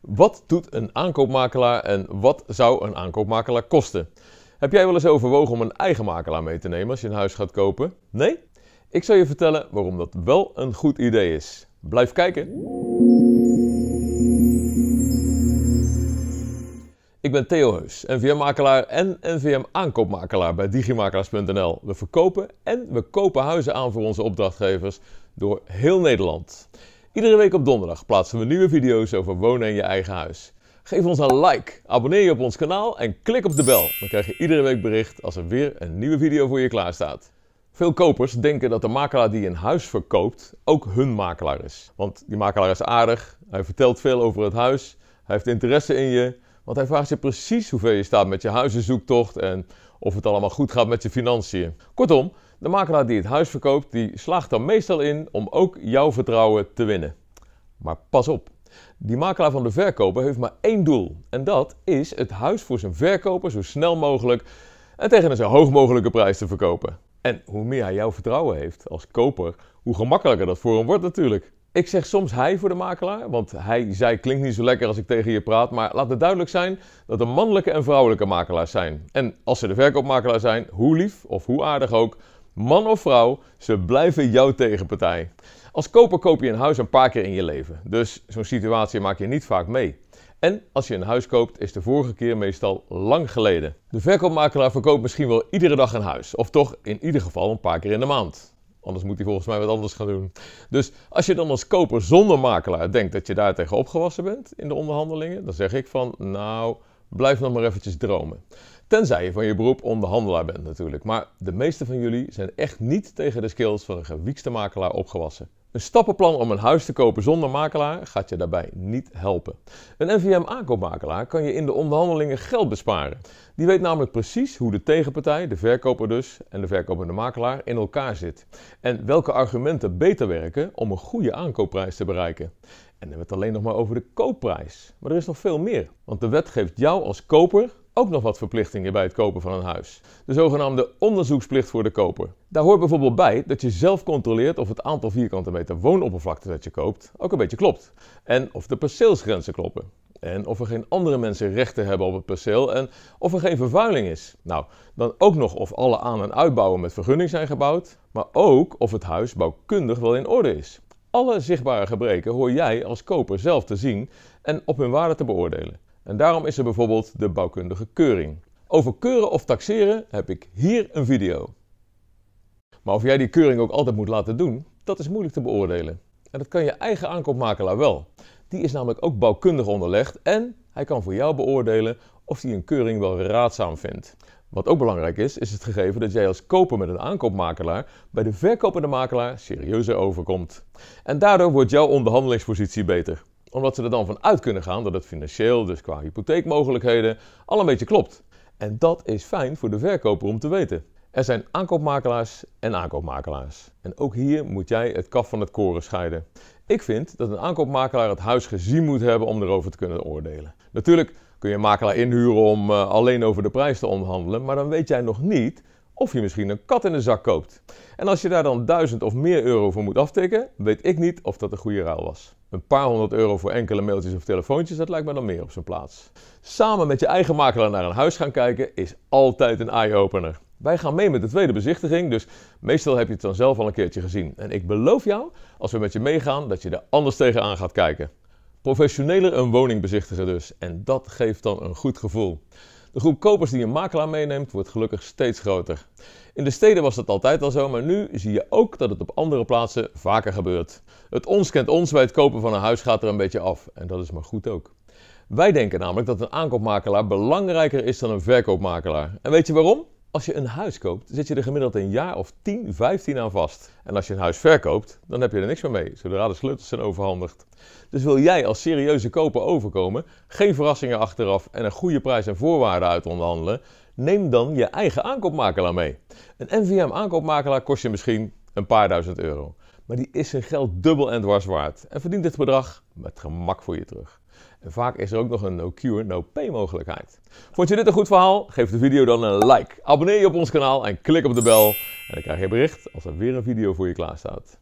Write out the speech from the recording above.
Wat doet een aankoopmakelaar en wat zou een aankoopmakelaar kosten? Heb jij wel eens overwogen om een eigen makelaar mee te nemen als je een huis gaat kopen? Nee? Ik zal je vertellen waarom dat wel een goed idee is. Blijf kijken! Ik ben Theo Heus, NVM-makelaar en NVM-aankoopmakelaar bij digimakelaars.nl. We verkopen en we kopen huizen aan voor onze opdrachtgevers door heel Nederland. Iedere week op donderdag plaatsen we nieuwe video's over wonen in je eigen huis. Geef ons een like, abonneer je op ons kanaal en klik op de bel. Dan krijg je iedere week bericht als er weer een nieuwe video voor je klaar staat. Veel kopers denken dat de makelaar die een huis verkoopt ook hun makelaar is. Want die makelaar is aardig, hij vertelt veel over het huis, hij heeft interesse in je, want hij vraagt je precies hoeveel je staat met je huizenzoektocht en of het allemaal goed gaat met je financiën. Kortom, de makelaar die het huis verkoopt, die slaagt er meestal in om ook jouw vertrouwen te winnen. Maar pas op, die makelaar van de verkoper heeft maar één doel. En dat is het huis voor zijn verkoper zo snel mogelijk en tegen een zo hoog mogelijke prijs te verkopen. En hoe meer hij jouw vertrouwen heeft als koper, hoe gemakkelijker dat voor hem wordt natuurlijk. Ik zeg soms hij voor de makelaar, want hij, zij klinkt niet zo lekker als ik tegen je praat. Maar laat het duidelijk zijn dat er mannelijke en vrouwelijke makelaars zijn. En als ze de verkoopmakelaar zijn, hoe lief of hoe aardig ook, man of vrouw, ze blijven jouw tegenpartij. Als koper koop je een huis een paar keer in je leven. Dus zo'n situatie maak je niet vaak mee. En als je een huis koopt, is de vorige keer meestal lang geleden. De verkoopmakelaar verkoopt misschien wel iedere dag een huis, of toch in ieder geval een paar keer in de maand. Anders moet hij volgens mij wat anders gaan doen. Dus als je dan als koper zonder makelaar denkt dat je daar tegen opgewassen bent in de onderhandelingen, dan zeg ik van nou, blijf nog maar eventjes dromen. Tenzij je van je beroep onderhandelaar bent natuurlijk. Maar de meeste van jullie zijn echt niet tegen de skills van een gewiekste makelaar opgewassen. Een stappenplan om een huis te kopen zonder makelaar gaat je daarbij niet helpen. Een NVM-aankoopmakelaar kan je in de onderhandelingen geld besparen. Die weet namelijk precies hoe de tegenpartij, de verkoper dus, en de verkopende makelaar in elkaar zit. En welke argumenten beter werken om een goede aankoopprijs te bereiken. En dan hebben we het alleen nog maar over de koopprijs. Maar er is nog veel meer. Want de wet geeft jou als koper ook nog wat verplichtingen bij het kopen van een huis. De zogenaamde onderzoeksplicht voor de koper. Daar hoort bijvoorbeeld bij dat je zelf controleert of het aantal vierkante meter woonoppervlakte dat je koopt ook een beetje klopt. En of de perceelsgrenzen kloppen. En of er geen andere mensen rechten hebben op het perceel en of er geen vervuiling is. Nou, dan ook nog of alle aan- en uitbouwen met vergunning zijn gebouwd, maar ook of het huis bouwkundig wel in orde is. Alle zichtbare gebreken hoor jij als koper zelf te zien en op hun waarde te beoordelen. En daarom is er bijvoorbeeld de bouwkundige keuring. Over keuren of taxeren heb ik hier een video. Maar of jij die keuring ook altijd moet laten doen, dat is moeilijk te beoordelen. En dat kan je eigen aankoopmakelaar wel. Die is namelijk ook bouwkundig onderlegd en hij kan voor jou beoordelen of hij een keuring wel raadzaam vindt. Wat ook belangrijk is, is het gegeven dat jij als koper met een aankoopmakelaar bij de verkopende makelaar serieuzer overkomt. En daardoor wordt jouw onderhandelingspositie beter omdat ze er dan vanuit kunnen gaan dat het financieel, dus qua hypotheekmogelijkheden, al een beetje klopt. En dat is fijn voor de verkoper om te weten. Er zijn aankoopmakelaars en aankoopmakelaars. En ook hier moet jij het kaf van het koren scheiden. Ik vind dat een aankoopmakelaar het huis gezien moet hebben om erover te kunnen oordelen. Natuurlijk kun je een makelaar inhuren om eh, alleen over de prijs te onderhandelen, maar dan weet jij nog niet of je misschien een kat in de zak koopt. En als je daar dan 1000 of meer euro voor moet aftikken, weet ik niet of dat een goede ruil was. Een paar honderd euro voor enkele mailtjes of telefoontjes, dat lijkt me dan meer op zijn plaats. Samen met je eigen makelaar naar een huis gaan kijken is altijd een eye-opener. Wij gaan mee met de tweede bezichtiging, dus meestal heb je het dan zelf al een keertje gezien. En ik beloof jou, als we met je meegaan, dat je er anders tegenaan gaat kijken. Professioneler een woning bezichtigen dus, en dat geeft dan een goed gevoel. De groep kopers die een makelaar meeneemt wordt gelukkig steeds groter. In de steden was dat altijd al zo, maar nu zie je ook dat het op andere plaatsen vaker gebeurt. Het ons kent ons bij het kopen van een huis gaat er een beetje af en dat is maar goed ook. Wij denken namelijk dat een aankoopmakelaar belangrijker is dan een verkoopmakelaar. En weet je waarom? Als je een huis koopt, zit je er gemiddeld een jaar of 10, 15 aan vast. En als je een huis verkoopt, dan heb je er niks meer mee, zodra de sleutels zijn overhandigd. Dus wil jij als serieuze koper overkomen, geen verrassingen achteraf en een goede prijs en voorwaarden onderhandelen, neem dan je eigen aankoopmakelaar mee. Een NVM aankoopmakelaar kost je misschien een paar duizend euro. Maar die is zijn geld dubbel en dwars waard en verdient dit bedrag met gemak voor je terug. En vaak is er ook nog een no-cure, no-pay mogelijkheid. Vond je dit een goed verhaal? Geef de video dan een like. Abonneer je op ons kanaal en klik op de bel. En dan krijg je bericht als er weer een video voor je klaar staat.